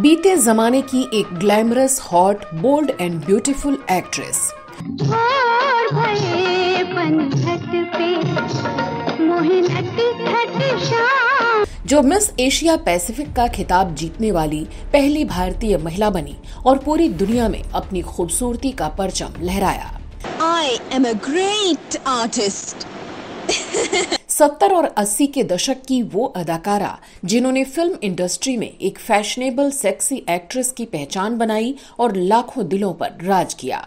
बीते जमाने की एक glamorous hot bold and beautiful actress जो मिस एशिया पैसिफिक का खिताब जीतने वाली पहली भारतीय महिला बनी और पूरी दुनिया में अपनी खूबसूरती का परचम लहराया I am a great artist सत्तर और अस्सी के दशक की वो अदाकारा जिन्होंने फिल्म इंडस्ट्री में एक फैशनेबल सेक्सी एक्ट्रेस की पहचान बनाई और लाखों दिलों पर राज किया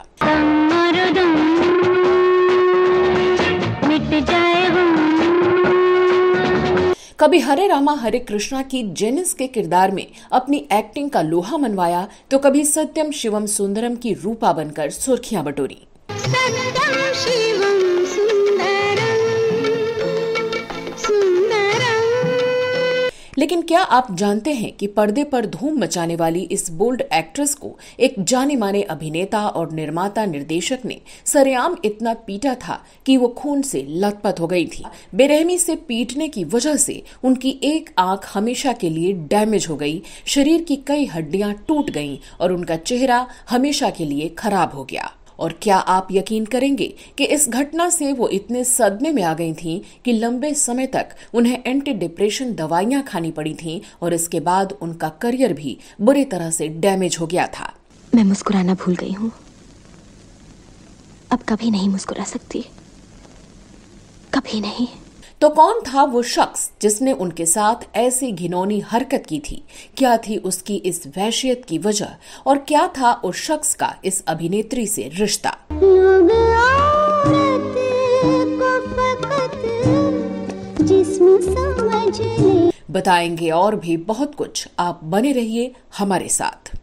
कभी हरे रामा हरे कृष्णा की जेनिस के किरदार में अपनी एक्टिंग का लोहा मनवाया तो कभी सत्यम शिवम सुंदरम की रूपा बनकर सुर्खियां बटोरी सत्यम लेकिन क्या आप जानते हैं कि पर्दे पर धूम मचाने वाली इस बोल्ड एक्ट्रेस को एक जाने माने अभिनेता और निर्माता निर्देशक ने सरेआम इतना पीटा था कि वो खून से लथपथ हो गई थी बेरहमी से पीटने की वजह से उनकी एक आंख हमेशा के लिए डैमेज हो गई शरीर की कई हड्डियां टूट गईं और उनका चेहरा हमेशा के लिए खराब हो गया और क्या आप यकीन करेंगे कि इस घटना से वो इतने सदमे में आ गई थीं कि लंबे समय तक उन्हें एंटी डिप्रेशन दवाइयां खानी पड़ी थीं और इसके बाद उनका करियर भी बुरे तरह से डैमेज हो गया था मैं मुस्कुराना भूल गई हूँ अब कभी नहीं मुस्कुरा सकती कभी नहीं तो कौन था वो शख्स जिसने उनके साथ ऐसी घिनौनी हरकत की थी क्या थी उसकी इस वहशियत की वजह और क्या था उस शख्स का इस अभिनेत्री से रिश्ता बताएंगे और भी बहुत कुछ आप बने रहिए हमारे साथ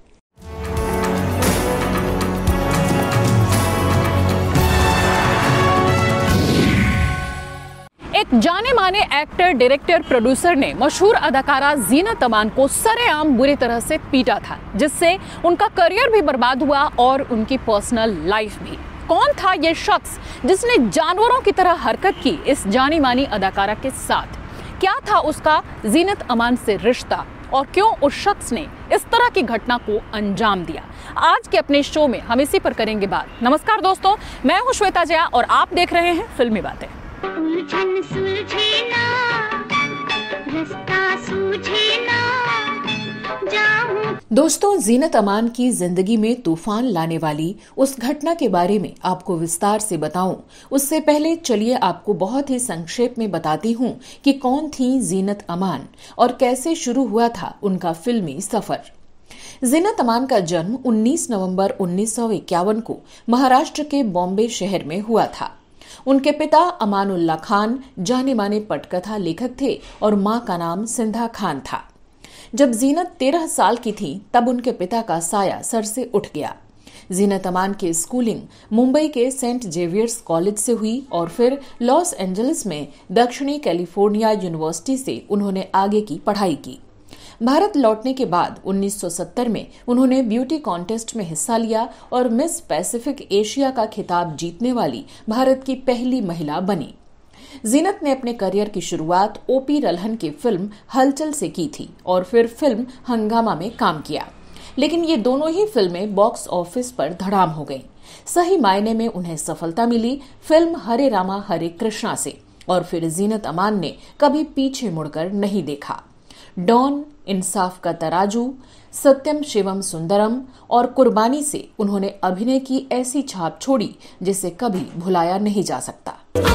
जाने माने एक्टर डायरेक्टर प्रोड्यूसर ने मशहूर अदाकारा जीना तमान को सरेआम बुरी तरह से पीटा था जिससे उनका करियर भी बर्बाद हुआ और उनकी पर्सनल लाइफ भी कौन था ये शख्स जिसने जानवरों की तरह हरकत की इस जानी मानी अदाकारा के साथ क्या था उसका जीनत अमान से रिश्ता और क्यों उस शख्स ने इस तरह की घटना को अंजाम दिया आज के अपने शो में हम इसी पर करेंगे बात नमस्कार दोस्तों मैं हूं श्वेता जया और आप देख रहे हैं फिल्मी बातें उलझन सुलझे ना रास्ता सूझे ना दोस्तों जीनत अमान की जिंदगी में तूफान लाने वाली उस घटना के बारे में आपको विस्तार से बताऊं उससे पहले चलिए आपको बहुत ही संक्षेप में बताती हूं कि कौन थी जीनत अमान और कैसे शुरू हुआ था उनका फिल्मी सफर जीनत अमान का जन्म 19 नवंबर उन्नीस को महाराष्ट्र के बॉम्बे शहर में हुआ था उनके पिता अमानुल्ला खान जाने माने पटकथा लेखक थे और मां का नाम सिंधा खान था जब जीनत तेरह साल की थी तब उनके पिता का साया सर से उठ गया जीनत अमान की स्कूलिंग मुंबई के सेंट जेवियर्स कॉलेज से हुई और फिर लॉस एंजलिस में दक्षिणी कैलिफोर्निया यूनिवर्सिटी से उन्होंने आगे की पढ़ाई की भारत लौटने के बाद 1970 में उन्होंने ब्यूटी कॉन्टेस्ट में हिस्सा लिया और मिस पैसिफिक एशिया का खिताब जीतने वाली भारत की पहली महिला बनी जीनत ने अपने करियर की शुरुआत ओपी रलहन की फिल्म हलचल से की थी और फिर फिल्म हंगामा में काम किया लेकिन ये दोनों ही फिल्में बॉक्स ऑफिस पर धड़ाम हो गईं। सही मायने में उन्हें सफलता मिली फिल्म हरे रामा हरे कृष्णा से और फिर जीनत अमान ने कभी पीछे मुड़कर नहीं देखा डॉन इंसाफ का तराजू सत्यम शिवम सुंदरम और कुर्बानी से उन्होंने अभिनय की ऐसी छाप छोड़ी जिसे कभी भुलाया नहीं जा सकता तो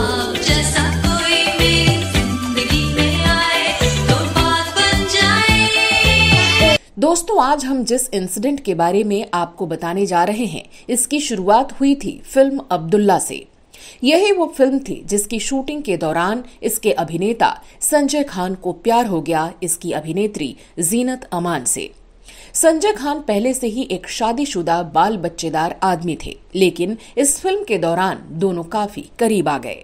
दोस्तों आज हम जिस इंसिडेंट के बारे में आपको बताने जा रहे हैं इसकी शुरुआत हुई थी फिल्म अब्दुल्ला से यही वो फिल्म थी जिसकी शूटिंग के दौरान इसके अभिनेता संजय खान को प्यार हो गया इसकी अभिनेत्री जीनत अमान से संजय खान पहले से ही एक शादीशुदा बाल बच्चेदार आदमी थे लेकिन इस फिल्म के दौरान दोनों काफी करीब आ गए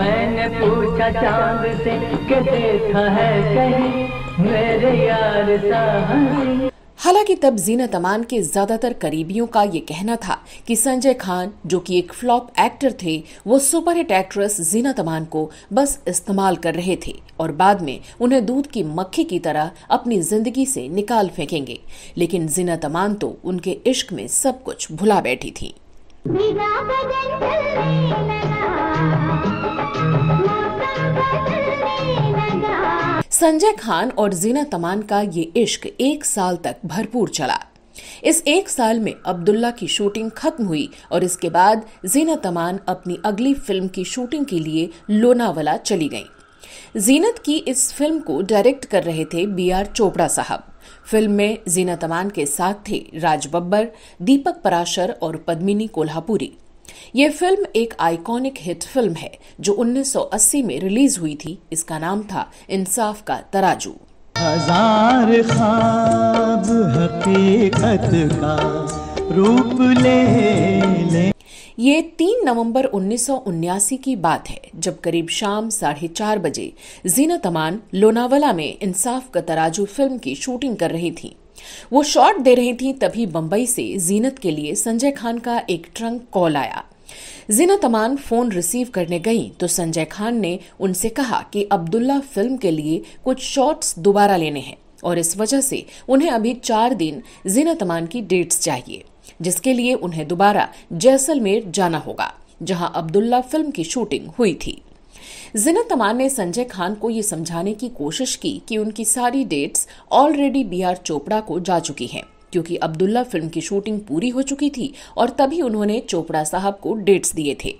मैंने पूछा चांद से कि देखा है कहीं मेरे यार सा हालांकि तब जीनत अमान के ज्यादातर करीबियों का ये कहना था कि संजय खान जो कि एक फ्लॉप एक्टर थे वो सुपरहिट एक्ट्रेस जीनत अमान को बस इस्तेमाल कर रहे थे और बाद में उन्हें दूध की मक्खी की तरह अपनी जिंदगी से निकाल फेंकेंगे लेकिन जीनत अमान तो उनके इश्क में सब कुछ भुला बैठी थी संजय खान और जीना तमान का ये इश्क एक साल तक भरपूर चला इस एक साल में अब्दुल्ला की शूटिंग खत्म हुई और इसके बाद जीना तमान अपनी अगली फिल्म की शूटिंग के लिए लोनावाला चली गई जीनत की इस फिल्म को डायरेक्ट कर रहे थे बी आर चोपड़ा साहब फिल्म में जीना तमान के साथ थे राज बब्बर दीपक पराशर और पद्मिनी कोल्हापुरी ये फिल्म एक आइकॉनिक हिट फिल्म है जो 1980 में रिलीज हुई थी इसका नाम था इंसाफ का तराजू हजार खाब हकीकत का रूप ले ले ये तीन नवंबर उन्नीस की बात है जब करीब शाम साढ़े चार बजे जीनत अमान लोनावला में इंसाफ का तराजू फिल्म की शूटिंग कर रही थी वो शॉट दे रही थी तभी बम्बई से जीनत के लिए संजय खान का एक ट्रंक कॉल आया जीना तमान फोन रिसीव करने गई तो संजय खान ने उनसे कहा कि अब्दुल्ला फिल्म के लिए कुछ शॉट्स दोबारा लेने हैं और इस वजह से उन्हें अभी चार दिन जीना तमान की डेट्स चाहिए जिसके लिए उन्हें दोबारा जैसलमेर जाना होगा जहां अब्दुल्ला फिल्म की शूटिंग हुई थी जिना तमान ने संजय खान को ये समझाने की कोशिश की कि उनकी सारी dates already B R Chopra को जा चुकी हैं क्योंकि अब्दुल्ला फिल्म की शूटिंग पूरी हो चुकी थी और तभी उन्होंने चोपड़ा साहब को डेट्स दिए थे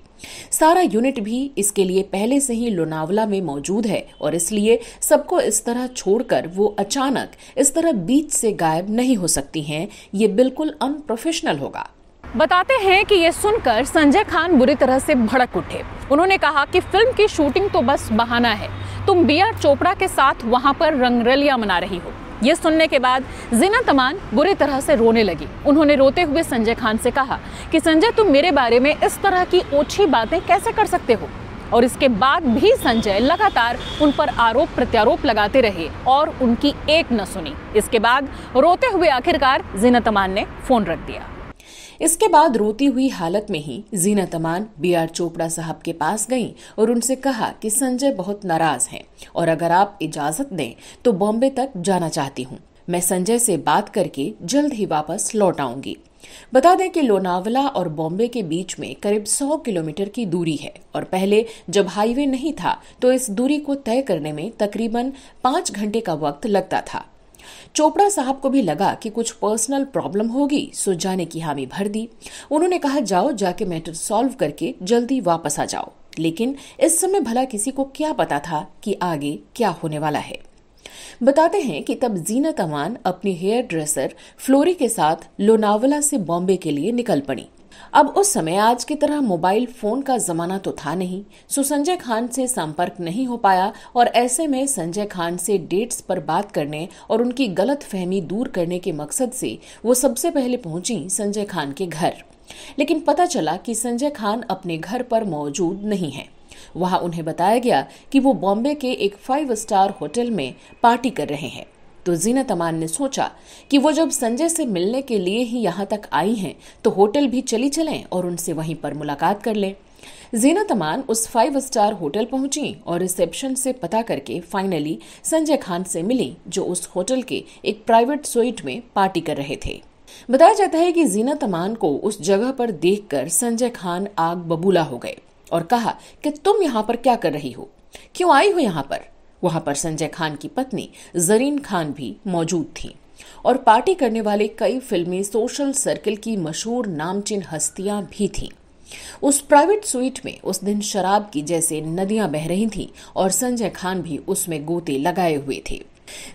सारा यूनिट भी इसके लिए पहले से ही लोनावला में मौजूद है और इसलिए सबको इस तरह छोड़कर वो अचानक इस तरह बीच से गायब नहीं हो सकती हैं ये बिल्कुल अनप्रोफेशनल होगा बताते हैं कि ये सुनकर संजय खान बुरी तरह से भड़क उठे उन्होंने कहा कि फिल्म की शूटिंग तो बस बहाना है तुम बी आर चोपड़ा के साथ वहां पर रंगरलिया मना रही हो ये सुनने के बाद जीना तमान बुरी तरह से रोने लगी उन्होंने रोते हुए संजय खान से कहा कि संजय तुम मेरे बारे में इस तरह की ओछी बातें कैसे कर सकते हो और इसके बाद भी संजय लगातार उन पर आरोप प्रत्यारोप लगाते रहे और उनकी एक न सुनी इसके बाद रोते हुए आखिरकार जीना तमान ने फ़ोन रख दिया इसके बाद रोती हुई हालत में ही जीना तमान बी आर चोपड़ा साहब के पास गईं और उनसे कहा कि संजय बहुत नाराज हैं और अगर आप इजाजत दें तो बॉम्बे तक जाना चाहती हूँ मैं संजय से बात करके जल्द ही वापस लौट आऊंगी बता दें कि लोनावला और बॉम्बे के बीच में करीब 100 किलोमीटर की दूरी है और पहले जब हाईवे नहीं था तो इस दूरी को तय करने में तकरीबन पांच घंटे का वक्त लगता था चोपड़ा साहब को भी लगा कि कुछ पर्सनल प्रॉब्लम होगी सो जाने की हामी भर दी उन्होंने कहा जाओ जाके मैटर सॉल्व करके जल्दी वापस आ जाओ लेकिन इस समय भला किसी को क्या पता था कि आगे क्या होने वाला है बताते हैं कि तब जीनत अमान अपनी हेयर ड्रेसर फ्लोरी के साथ लोनावला से बॉम्बे के लिए निकल पड़ी अब उस समय आज की तरह मोबाइल फोन का जमाना तो था नहीं सो संजय खान से संपर्क नहीं हो पाया और ऐसे में संजय खान से डेट्स पर बात करने और उनकी गलत फहमी दूर करने के मकसद से वो सबसे पहले पहुंची संजय खान के घर लेकिन पता चला कि संजय खान अपने घर पर मौजूद नहीं है वहां उन्हें बताया गया कि वो बॉम्बे के एक फाइव स्टार होटल में पार्टी कर रहे हैं तो जीनत अमान ने सोचा कि वो जब संजय से मिलने के लिए ही यहाँ तक आई हैं तो होटल भी चली चलें और उनसे वहीं पर मुलाकात कर लें जीनत अमान उस फाइव स्टार होटल पहुंची और रिसेप्शन से पता करके फाइनली संजय खान से मिली जो उस होटल के एक प्राइवेट सुइट में पार्टी कर रहे थे बताया जाता है कि जीनत अमान को उस जगह पर देखकर संजय खान आग बबूला हो गए और कहा कि तुम यहाँ पर क्या कर रही हो क्यों आई हो यहाँ पर वहां पर संजय खान की पत्नी जरीन खान भी मौजूद थी और पार्टी करने वाले कई फिल्मी सोशल सर्किल की मशहूर नामचीन हस्तियां भी थीं उस प्राइवेट स्वीट में उस दिन शराब की जैसे नदियां बह रही थीं और संजय खान भी उसमें गोते लगाए हुए थे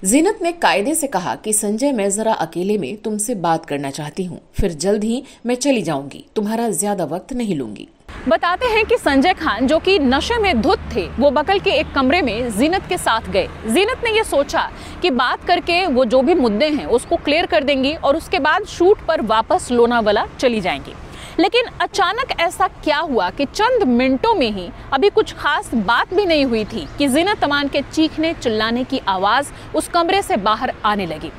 जीनत ने कायदे से कहा कि संजय मैं जरा अकेले में तुमसे बात करना चाहती हूँ फिर जल्द ही मैं चली जाऊंगी तुम्हारा ज्यादा वक्त नहीं लूंगी बताते हैं कि संजय खान जो कि नशे में धुत थे वो बकल के एक कमरे में जीनत के साथ गए जीनत ने ये सोचा कि बात करके वो जो भी मुद्दे हैं उसको क्लियर कर देंगी और उसके बाद शूट पर वापस लोनावाला चली जाएंगी लेकिन अचानक ऐसा क्या हुआ कि चंद मिनटों में ही अभी कुछ खास बात भी नहीं हुई थी कि जीनत तमान के चीखने चिल्लाने की आवाज़ उस कमरे से बाहर आने लगी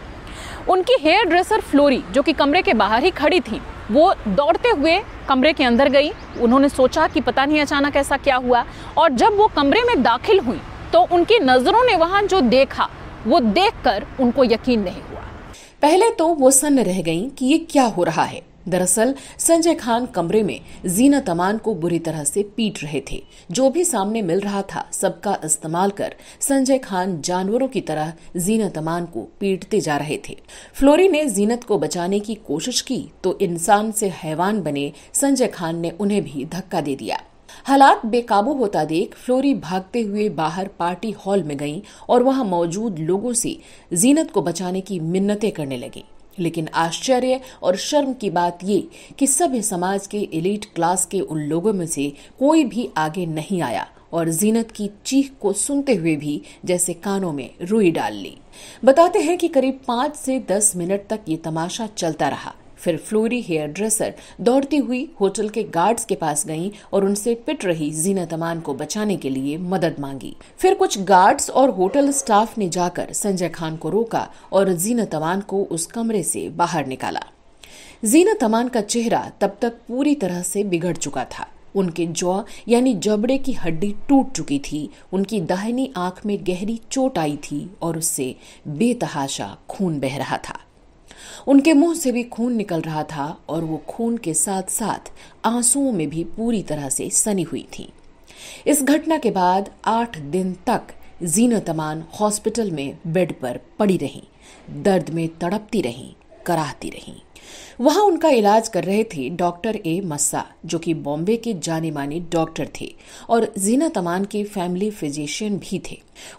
उनकी हेयर ड्रेसर फ्लोरी जो कि कमरे के बाहर ही खड़ी थी वो दौड़ते हुए कमरे के अंदर गई उन्होंने सोचा कि पता नहीं अचानक ऐसा क्या हुआ और जब वो कमरे में दाखिल हुई तो उनकी नज़रों ने वहाँ जो देखा वो देखकर उनको यकीन नहीं हुआ पहले तो वो सन्न रह गई कि ये क्या हो रहा है दरअसल संजय खान कमरे में जीना तमान को बुरी तरह से पीट रहे थे जो भी सामने मिल रहा था सबका इस्तेमाल कर संजय खान जानवरों की तरह जीना तमान को पीटते जा रहे थे फ्लोरी ने जीनत को बचाने की कोशिश की तो इंसान से हैवान बने संजय खान ने उन्हें भी धक्का दे दिया हालात बेकाबू होता देख फ्लोरी भागते हुए बाहर पार्टी हॉल में गई और वहां मौजूद लोगों से जीनत को बचाने की मिन्नतें करने लगी लेकिन आश्चर्य और शर्म की बात ये कि सभ्य समाज के इलीट क्लास के उन लोगों में से कोई भी आगे नहीं आया और जीनत की चीख को सुनते हुए भी जैसे कानों में रुई डाल ली बताते हैं कि करीब पांच से दस मिनट तक ये तमाशा चलता रहा फिर फ्लोरी हेयर ड्रेसर दौड़ती हुई होटल के गार्ड्स के पास गई और उनसे पिट रही जीनत अमान को बचाने के लिए मदद मांगी फिर कुछ गार्ड्स और होटल स्टाफ ने जाकर संजय खान को रोका और जीनत अमान को उस कमरे से बाहर निकाला जीनत अमान का चेहरा तब तक पूरी तरह से बिगड़ चुका था उनके जॉ यानी जबड़े की हड्डी टूट चुकी थी उनकी दाहिनी आंख में गहरी चोट आई थी और उससे बेतहाशा खून बह रहा था उनके मुंह से भी खून निकल रहा था और वो खून के साथ साथ आंसुओं में भी पूरी तरह से सनी हुई थी इस घटना के बाद आठ दिन तक जीना तमान हॉस्पिटल में बेड पर पड़ी रही दर्द में तड़पती रहीं कराहती रहीं वहां उनका इलाज कर रहे थे डॉक्टर ए मस्सा जो कि बॉम्बे के जाने माने डॉक्टर थे और जीना तमान के फैमिली फिजिशियन भी थे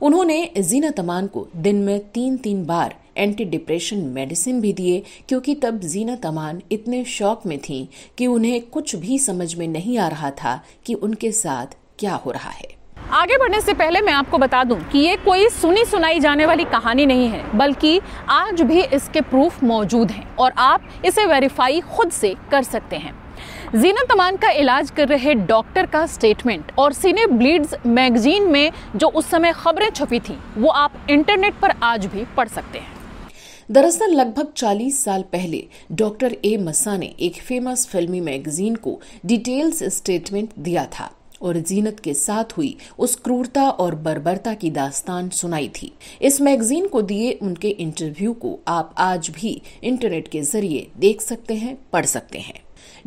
उन्होंने जीना तमान को दिन में तीन तीन बार एंटी डिप्रेशन मेडिसिन भी दिए क्योंकि तब जीना तमान इतने शौक में थी कि उन्हें कुछ भी समझ में नहीं आ रहा था कि उनके साथ क्या हो रहा है आगे बढ़ने से पहले मैं आपको बता दूं कि ये कोई सुनी सुनाई जाने वाली कहानी नहीं है बल्कि आज भी इसके प्रूफ मौजूद हैं और आप इसे वेरीफाई खुद से कर सकते हैं जीना तमान का इलाज कर रहे डॉक्टर का स्टेटमेंट और सीने ब्लीड्स मैगजीन में जो उस समय खबरें छपी थी वो आप इंटरनेट पर आज भी पढ़ सकते हैं दरअसल लगभग 40 साल पहले डॉक्टर ए मसा ने एक फेमस फिल्मी मैगजीन को डिटेल्स स्टेटमेंट दिया था और जीनत के साथ हुई उस क्रूरता और बर्बरता की दास्तान सुनाई थी इस मैगजीन को दिए उनके इंटरव्यू को आप आज भी इंटरनेट के जरिए देख सकते हैं पढ़ सकते हैं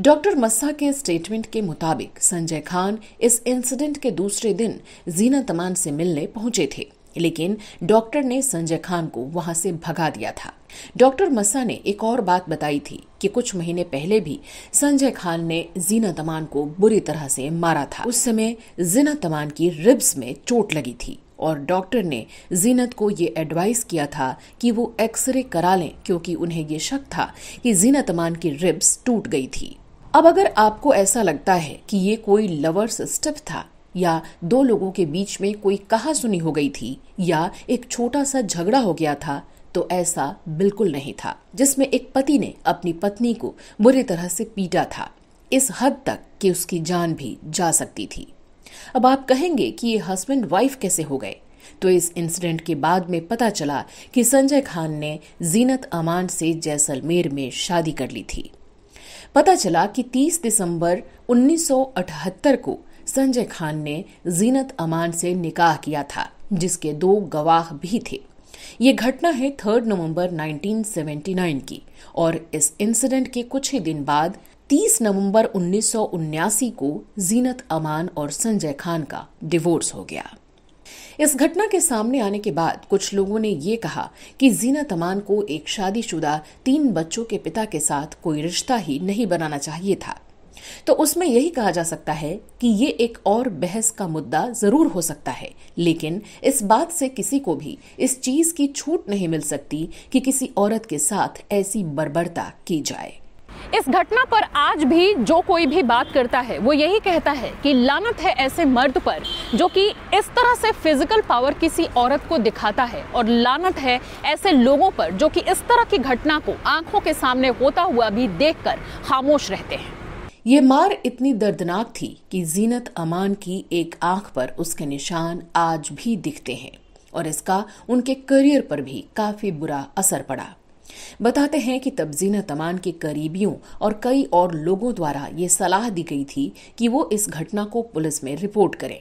डॉक्टर मस्सा के स्टेटमेंट के मुताबिक संजय खान इस इंसिडेंट के दूसरे दिन जीना तमान से मिलने पहुंचे थे लेकिन डॉक्टर ने संजय खान को वहां से भगा दिया था डॉक्टर मस्सा ने एक और बात बताई थी कि कुछ महीने पहले भी संजय खान ने जीना तमान को बुरी तरह से मारा था उस समय जीना तमान की रिब्स में चोट लगी थी और डॉक्टर ने जीनत को ये एडवाइस किया था कि वो एक्सरे करा लें क्योंकि उन्हें ये शक था कि जीनत अमान की रिब्स टूट गई थी अब अगर आपको ऐसा लगता है कि ये कोई लवर्स स्टेप था या दो लोगों के बीच में कोई कहा सुनी हो गई थी या एक छोटा सा झगड़ा हो गया था तो ऐसा बिल्कुल नहीं था जिसमें एक पति ने अपनी पत्नी को बुरी तरह से पीटा था इस हद तक कि उसकी जान भी जा सकती थी अब आप कहेंगे कि ये हस्बैंड वाइफ कैसे हो गए तो इस इंसिडेंट के बाद में पता चला कि संजय खान ने जीनत अमान से जैसलमेर में शादी कर ली थी पता चला कि 30 दिसंबर 1978 को संजय खान ने जीनत अमान से निकाह किया था जिसके दो गवाह भी थे ये घटना है थर्ड नवंबर 1979 की और इस इंसिडेंट के कुछ ही दिन बाद 30 नवंबर उन्नीस को जीनत अमान और संजय खान का डिवोर्स हो गया इस घटना के सामने आने के बाद कुछ लोगों ने ये कहा कि जीना तमान को एक शादीशुदा तीन बच्चों के पिता के साथ कोई रिश्ता ही नहीं बनाना चाहिए था तो उसमें यही कहा जा सकता है कि ये एक और बहस का मुद्दा जरूर हो सकता है लेकिन इस बात से किसी को भी इस चीज की छूट नहीं मिल सकती कि किसी औरत के साथ ऐसी बर्बरता की जाए इस घटना पर आज भी जो कोई भी बात करता है वो यही कहता है कि लानत है ऐसे मर्द पर जो कि इस तरह से फिजिकल पावर किसी औरत को दिखाता है और लानत है ऐसे लोगों पर जो कि इस तरह की घटना को आंखों के सामने होता हुआ भी देखकर खामोश रहते हैं ये मार इतनी दर्दनाक थी कि जीनत अमान की एक आंख पर उसके निशान आज भी दिखते हैं और इसका उनके करियर पर भी काफी बुरा असर पड़ा बताते हैं कि तब जीनत अमान के करीबियों और कई और लोगों द्वारा ये सलाह दी गई थी कि वो इस घटना को पुलिस में रिपोर्ट करें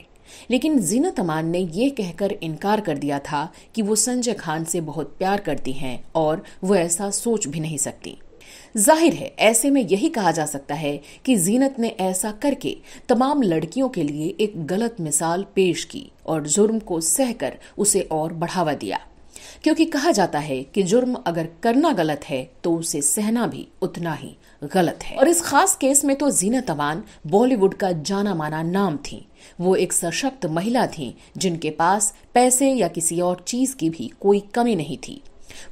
लेकिन जीनत अमान ने ये कहकर इनकार कर दिया था कि वो संजय खान से बहुत प्यार करती हैं और वो ऐसा सोच भी नहीं सकती जाहिर है ऐसे में यही कहा जा सकता है कि जीनत ने ऐसा करके तमाम लड़कियों के लिए एक गलत मिसाल पेश की और जुर्म को सहकर उसे और बढ़ावा दिया क्योंकि कहा जाता है कि जुर्म अगर करना गलत है तो उसे सहना भी उतना ही गलत है और इस खास केस में तो जीनत अमान बॉलीवुड का जाना माना नाम थी वो एक सशक्त महिला थी जिनके पास पैसे या किसी और चीज की भी कोई कमी नहीं थी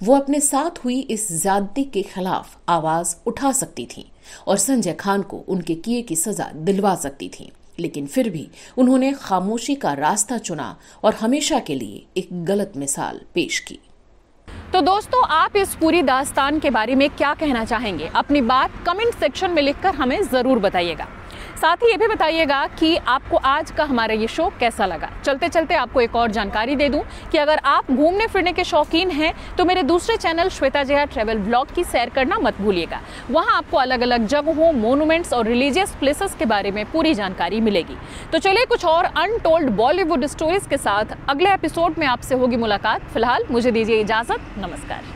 वो अपने साथ हुई इस ज्यादती के खिलाफ आवाज उठा सकती थी और संजय खान को उनके किए की सजा दिलवा सकती थी लेकिन फिर भी उन्होंने खामोशी का रास्ता चुना और हमेशा के लिए एक गलत मिसाल पेश की तो दोस्तों आप इस पूरी दास्तान के बारे में क्या कहना चाहेंगे अपनी बात कमेंट सेक्शन में लिखकर हमें ज़रूर बताइएगा साथ ही ये भी बताइएगा कि आपको आज का हमारा ये शो कैसा लगा चलते चलते आपको एक और जानकारी दे दूं कि अगर आप घूमने फिरने के शौकीन हैं तो मेरे दूसरे channel Shweta Jaya travel blog की सैर करना मत भूलिएगा वहाँ आपको अलग अलग जगहों मोनूमेंट्स और रिलीजियस प्लेसेस के बारे में पूरी जानकारी मिलेगी तो चलिए कुछ और अनटोल्ड बॉलीवुड स्टोरीज के साथ अगले एपिसोड में आपसे होगी मुलाकात फिलहाल मुझे दीजिए इजाज़त नमस्कार